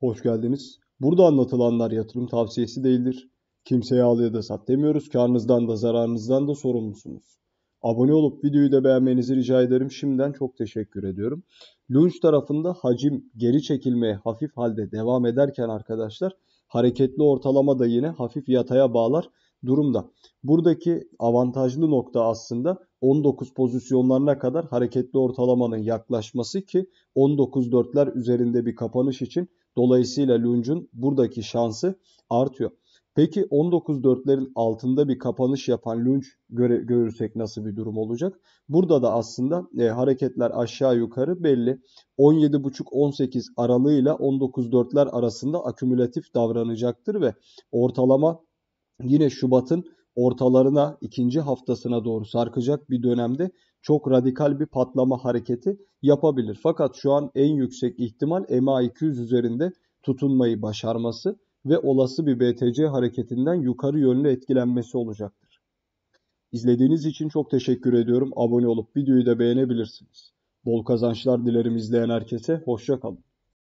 Hoş geldiniz. Burada anlatılanlar yatırım tavsiyesi değildir. Kimseye al ya da sat demiyoruz. Karnınızdan da zararınızdan da sorumlusunuz. Abone olup videoyu da beğenmenizi rica ederim. Şimdiden çok teşekkür ediyorum. Lunch tarafında hacim geri çekilmeye hafif halde devam ederken arkadaşlar hareketli ortalama da yine hafif yataya bağlar durumda. Buradaki avantajlı nokta aslında 19 pozisyonlarına kadar hareketli ortalamanın yaklaşması ki 19-4'ler üzerinde bir kapanış için dolayısıyla Lunge'un buradaki şansı artıyor. Peki 19.4'lerin altında bir kapanış yapan lunch göre, görürsek nasıl bir durum olacak? Burada da aslında e, hareketler aşağı yukarı belli. 17.5-18 aralığıyla 19.4'ler arasında akümülatif davranacaktır ve ortalama yine Şubat'ın ortalarına, ikinci haftasına doğru sarkacak bir dönemde çok radikal bir patlama hareketi yapabilir. Fakat şu an en yüksek ihtimal EMA 200 üzerinde tutunmayı başarması ve olası bir BTC hareketinden yukarı yönlü etkilenmesi olacaktır. İzlediğiniz için çok teşekkür ediyorum. Abone olup videoyu da beğenebilirsiniz. Bol kazançlar dilerim izleyen herkese. Hoşçakalın.